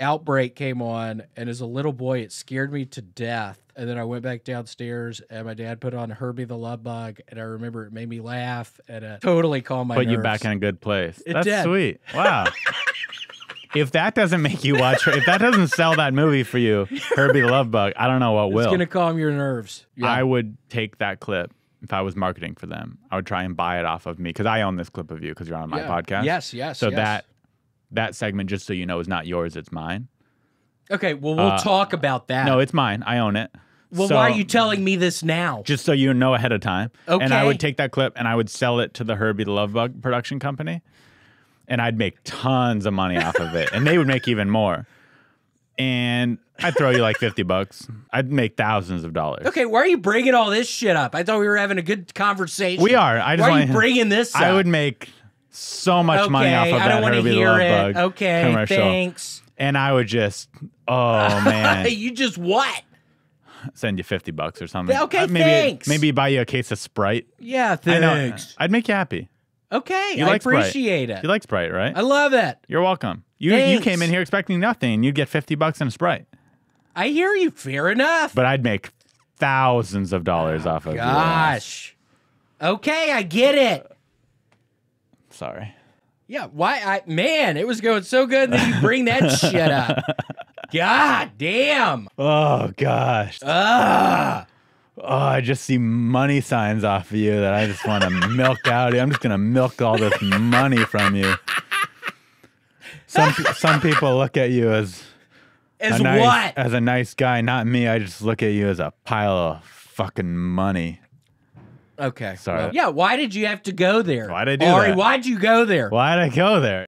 Outbreak came on, and as a little boy, it scared me to death. And then I went back downstairs, and my dad put on Herbie the Love Bug, and I remember it made me laugh and it uh, totally calmed my. Put nerves. you back in a good place. It That's did. sweet. Wow. if that doesn't make you watch, if that doesn't sell that movie for you, Herbie the Love Bug, I don't know what will. It's gonna calm your nerves. Yeah. I would take that clip if I was marketing for them. I would try and buy it off of me because I own this clip of you because you're on my yeah. podcast. Yes, yes. So yes. that that segment, just so you know, is not yours. It's mine. Okay. Well, we'll uh, talk about that. No, it's mine. I own it. Well, so, why are you telling me this now? Just so you know ahead of time. Okay. And I would take that clip and I would sell it to the Herbie the Love Bug production company. And I'd make tons of money off of it. And they would make even more. And I'd throw you like 50 bucks. I'd make thousands of dollars. Okay, why are you bringing all this shit up? I thought we were having a good conversation. We are. I just why are you bringing this up? I would make so much okay, money off of I that Herbie the it. Bug okay, commercial. Thanks. And I would just, oh man, you just what? Send you fifty bucks or something. Okay, uh, maybe, thanks. Maybe buy you a case of Sprite. Yeah, thanks. I would make you happy. Okay, you I like appreciate Sprite. it. You like Sprite, right? I love it. You're welcome. You thanks. you came in here expecting nothing. You get fifty bucks and a Sprite. I hear you. Fair enough. But I'd make thousands of dollars oh, off of gosh. Gosh. Okay, I get it. Sorry. Yeah, why I man, it was going so good that you bring that shit up. God damn. Oh gosh. Ah. Oh, I just see money signs off of you that I just want to milk out. I'm just gonna milk all this money from you. Some some people look at you as as nice, what? As a nice guy, not me. I just look at you as a pile of fucking money. Okay. Sorry. Well, yeah. Why did you have to go there? why did I do Ari, that? why'd you go there? Why'd I go there?